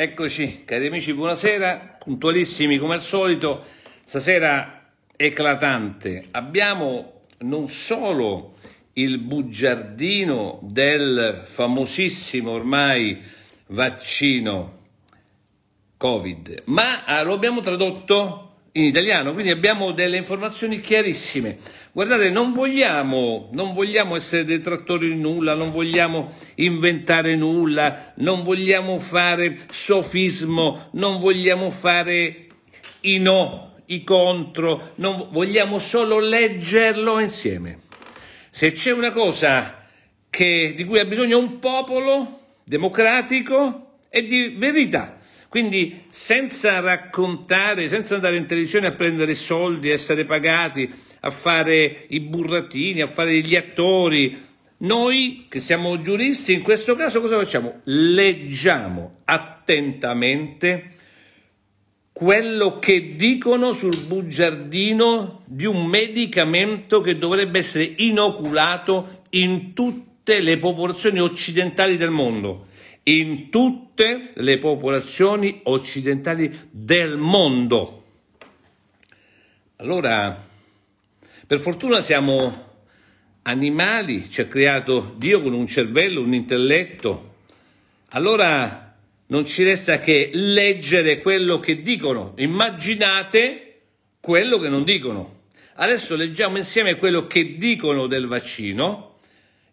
Eccoci, cari amici, buonasera, puntualissimi come al solito. Stasera eclatante. Abbiamo non solo il bugiardino del famosissimo ormai vaccino Covid, ma ah, lo abbiamo tradotto in italiano, quindi abbiamo delle informazioni chiarissime. Guardate, non vogliamo, non vogliamo essere detrattori di nulla, non vogliamo inventare nulla, non vogliamo fare sofismo, non vogliamo fare i no, i contro, non, vogliamo solo leggerlo insieme. Se c'è una cosa che, di cui ha bisogno un popolo democratico è di verità quindi senza raccontare, senza andare in televisione a prendere soldi, a essere pagati, a fare i burratini, a fare gli attori, noi che siamo giuristi in questo caso cosa facciamo? Leggiamo attentamente quello che dicono sul bugiardino di un medicamento che dovrebbe essere inoculato in tutte le popolazioni occidentali del mondo in tutte le popolazioni occidentali del mondo. Allora, per fortuna siamo animali, ci ha creato Dio con un cervello, un intelletto. Allora non ci resta che leggere quello che dicono, immaginate quello che non dicono. Adesso leggiamo insieme quello che dicono del vaccino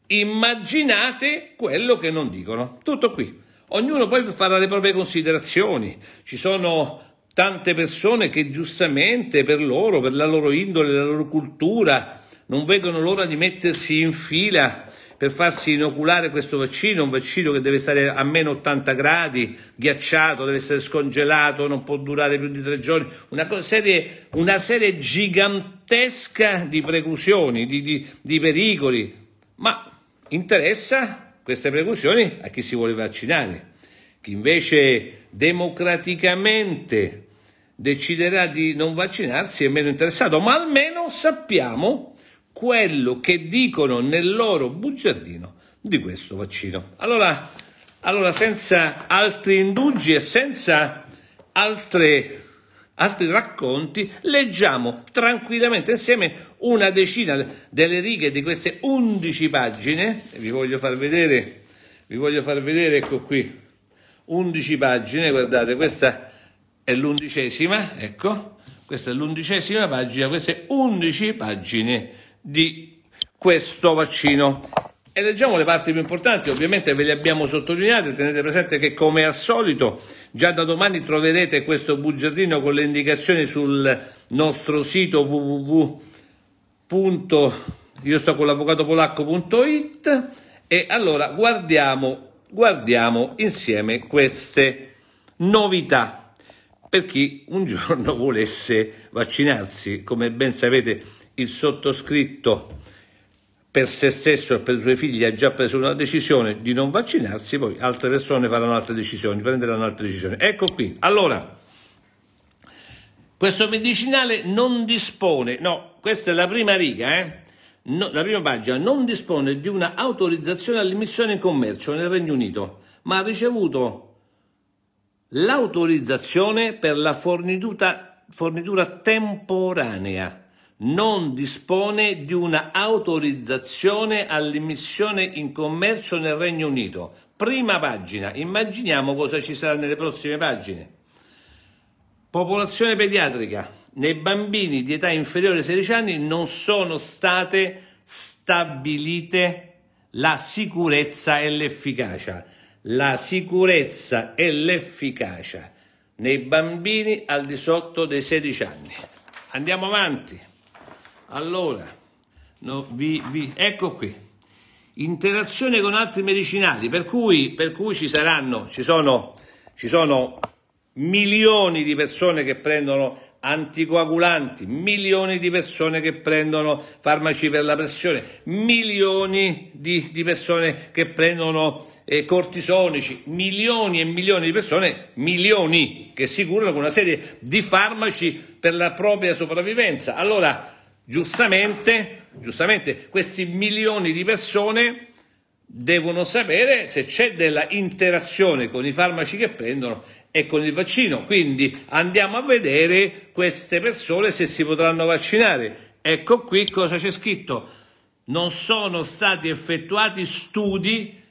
immaginate quello che non dicono. Tutto qui. Ognuno poi farà le proprie considerazioni. Ci sono tante persone che giustamente per loro, per la loro indole, la loro cultura, non vedono l'ora di mettersi in fila per farsi inoculare questo vaccino, un vaccino che deve stare a meno 80 gradi, ghiacciato, deve essere scongelato, non può durare più di tre giorni, una serie, una serie gigantesca di preclusioni, di, di, di pericoli. Ma interessa queste precauzioni a chi si vuole vaccinare. Chi invece democraticamente deciderà di non vaccinarsi è meno interessato, ma almeno sappiamo quello che dicono nel loro bugiardino di questo vaccino. Allora, allora senza altri indugi e senza altre altri racconti, leggiamo tranquillamente insieme una decina delle righe di queste 11 pagine, vi voglio far vedere, vi voglio far vedere, ecco qui, 11 pagine, guardate, questa è l'undicesima, ecco, questa è l'undicesima pagina, queste 11 pagine di questo vaccino e leggiamo le parti più importanti, ovviamente ve le abbiamo sottolineate, tenete presente che come al solito già da domani troverete questo bugiardino con le indicazioni sul nostro sito www.iostoconlavvocatopolacco.it e allora guardiamo, guardiamo insieme queste novità per chi un giorno volesse vaccinarsi, come ben sapete il sottoscritto per se stesso e per i suoi figli ha già preso una decisione di non vaccinarsi, poi altre persone faranno altre decisioni, prenderanno altre decisioni. Ecco qui. Allora, questo medicinale non dispone, no, questa è la prima riga, eh? No, la prima pagina, non dispone di una autorizzazione all'immissione in commercio nel Regno Unito, ma ha ricevuto l'autorizzazione per la fornitura, fornitura temporanea non dispone di una autorizzazione all'immissione in commercio nel Regno Unito. Prima pagina, immaginiamo cosa ci sarà nelle prossime pagine. Popolazione pediatrica. Nei bambini di età inferiore ai 16 anni non sono state stabilite la sicurezza e l'efficacia. La sicurezza e l'efficacia nei bambini al di sotto dei 16 anni. Andiamo avanti. Allora, no, vi, vi, ecco qui. Interazione con altri medicinali, per cui, per cui ci saranno, ci sono, ci sono milioni di persone che prendono anticoagulanti, milioni di persone che prendono farmaci per la pressione, milioni di, di persone che prendono eh, cortisonici, milioni e milioni di persone, milioni che si curano con una serie di farmaci per la propria sopravvivenza. Allora, Giustamente, giustamente questi milioni di persone devono sapere se c'è della interazione con i farmaci che prendono e con il vaccino. Quindi andiamo a vedere queste persone se si potranno vaccinare. Ecco qui cosa c'è scritto. Non sono stati effettuati studi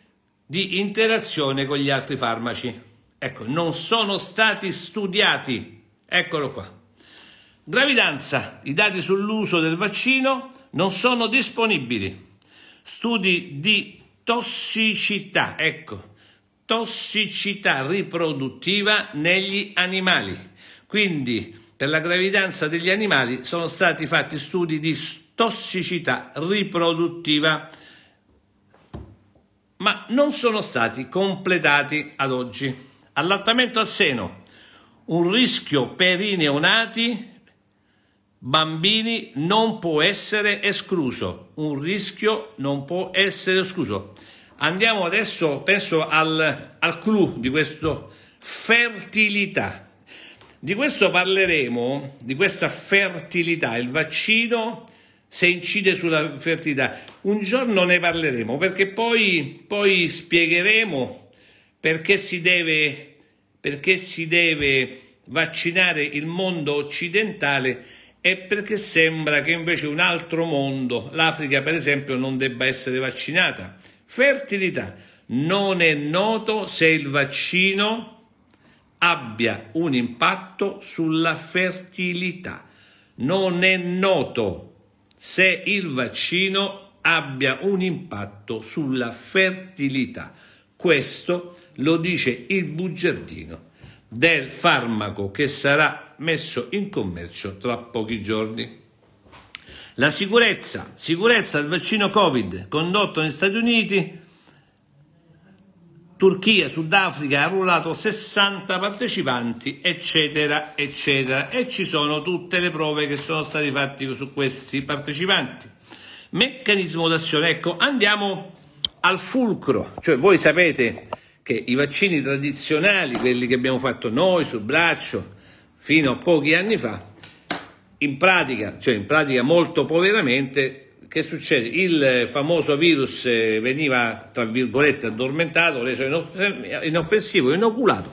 di interazione con gli altri farmaci. Ecco, non sono stati studiati. Eccolo qua. Gravidanza. I dati sull'uso del vaccino non sono disponibili. Studi di tossicità, ecco, tossicità riproduttiva negli animali. Quindi per la gravidanza degli animali sono stati fatti studi di tossicità riproduttiva, ma non sono stati completati ad oggi. Allattamento al seno, un rischio per i neonati bambini non può essere escluso, un rischio non può essere escluso. Andiamo adesso, penso, al, al clou di questo fertilità. Di questo parleremo, di questa fertilità, il vaccino se incide sulla fertilità. Un giorno ne parleremo perché poi, poi spiegheremo perché si, deve, perché si deve vaccinare il mondo occidentale è perché sembra che invece un altro mondo, l'Africa per esempio, non debba essere vaccinata. Fertilità. Non è noto se il vaccino abbia un impatto sulla fertilità. Non è noto se il vaccino abbia un impatto sulla fertilità. Questo lo dice il bugiardino del farmaco che sarà messo in commercio tra pochi giorni. La sicurezza, sicurezza del vaccino Covid condotto negli Stati Uniti, Turchia, Sudafrica ha rullato 60 partecipanti, eccetera, eccetera, e ci sono tutte le prove che sono state fatte su questi partecipanti. Meccanismo d'azione, ecco, andiamo al fulcro, cioè voi sapete che i vaccini tradizionali, quelli che abbiamo fatto noi sul braccio fino a pochi anni fa, in pratica, cioè in pratica molto poveramente, che succede? Il famoso virus eh, veniva, tra virgolette, addormentato, reso inoffensivo, inoculato,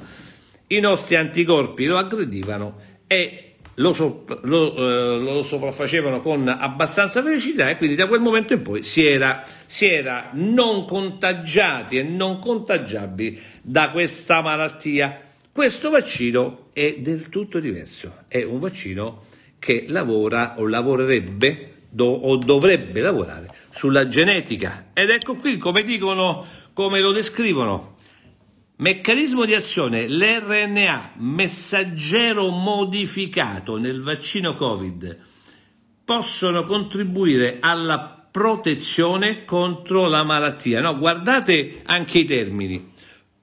i nostri anticorpi lo aggredivano e lo, sopra, lo, eh, lo, sopraffacevano con abbastanza velocità e quindi da quel momento in poi si era, si era non contagiati e non contagiabili da questa malattia. Questo vaccino è del tutto diverso, è un vaccino che lavora o lavorerebbe do, o dovrebbe lavorare sulla genetica ed ecco qui come dicono, come lo descrivono Meccanismo di azione, l'RNA messaggero modificato nel vaccino Covid possono contribuire alla protezione contro la malattia. No, guardate anche i termini.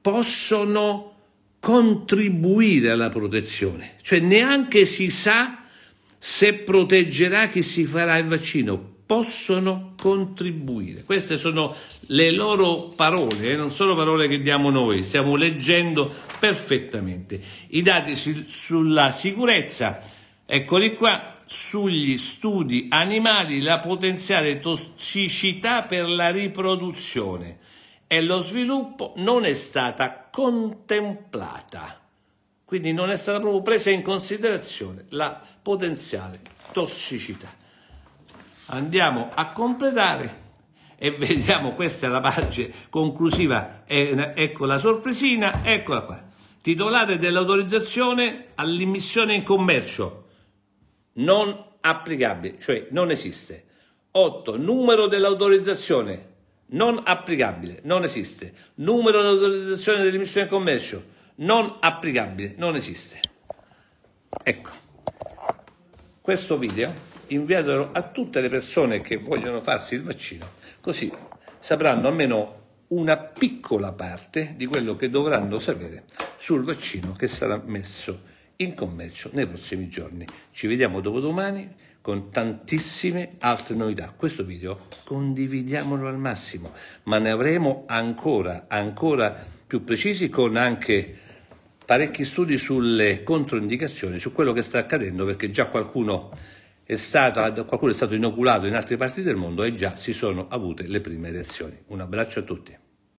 Possono contribuire alla protezione, cioè neanche si sa se proteggerà chi si farà il vaccino, possono contribuire. Queste sono le loro parole, eh? non sono parole che diamo noi, stiamo leggendo perfettamente. I dati su, sulla sicurezza, eccoli qua, sugli studi animali, la potenziale tossicità per la riproduzione e lo sviluppo non è stata contemplata. Quindi non è stata proprio presa in considerazione la potenziale tossicità andiamo a completare e vediamo questa è la pagina conclusiva eh, ecco la sorpresina eccola qua titolare dell'autorizzazione all'immissione in commercio non applicabile cioè non esiste 8 numero dell'autorizzazione non applicabile non esiste numero dell'autorizzazione dell'immissione in commercio non applicabile non esiste ecco questo video inviatelo a tutte le persone che vogliono farsi il vaccino, così sapranno almeno una piccola parte di quello che dovranno sapere sul vaccino che sarà messo in commercio nei prossimi giorni. Ci vediamo dopodomani con tantissime altre novità. Questo video condividiamolo al massimo, ma ne avremo ancora, ancora più precisi con anche parecchi studi sulle controindicazioni, su quello che sta accadendo, perché già qualcuno è stata, qualcuno è stato inoculato in altre parti del mondo e già si sono avute le prime reazioni. Un abbraccio a tutti.